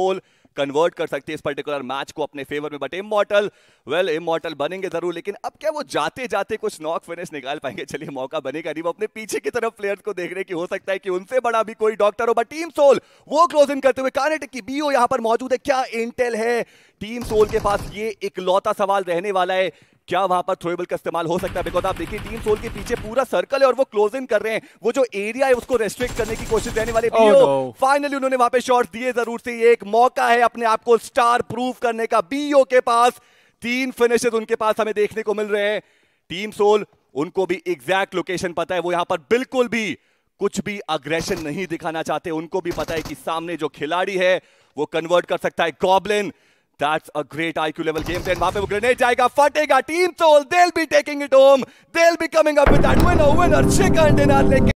पोल convert कर सकती है इस पर्टिकुलर मैच को अपने फेवर में बट इमोटल वेल इमोटल बनेंगे जरूर लेकिन अब क्या वो जाते जाते कुछ नॉक फिनिश निकाल पाएंगे चलिए मौका बनेगा नहीं वो अपने पीछे की तरफ प्लेयर्स को देख रहे कि हो सकता है कि उनसे बड़ा भी कोई डॉक्टर हो बट टीम सोल वो क्लोज इन करते हुए कानेटिक की बीओ यहां पर मौजूद है क्या इंटेल है टीम सोल के पास ये इकलौता सवाल रहने वाला है क्या वहां पर थ्रोएबल का इस्तेमाल हो सकता है बिकॉज आप देखिए टीम सोल के पीछे पूरा सर्कल है और वो क्लोज इन कर रहे हैं वो जो एरिया है उसको रेस्ट्रिक्ट करने की कोशिश रहने वाले oh, no. फाइनली उन्होंने वहां पे शॉट दिए जरूर से ये एक मौका है अपने आप को स्टार प्रूव करने का बीओ के पास तीन फिनिशेस उनके पास हमें देखने को मिल रहे हैं टीम सोल उनको भी एग्जैक्ट लोकेशन पता है वो यहां पर बिल्कुल भी कुछ भी अग्रेशन नहीं दिखाना चाहते उनको भी पता है कि सामने जो खिलाड़ी है वो कन्वर्ट कर सकता है goblin That's a great IQ level game. Then वहाँ पे वो ग्रेनेड जाएगा, फटेगा. Team Soul, they'll be taking it home. They'll be coming up with that winner, winner, chicken dinner.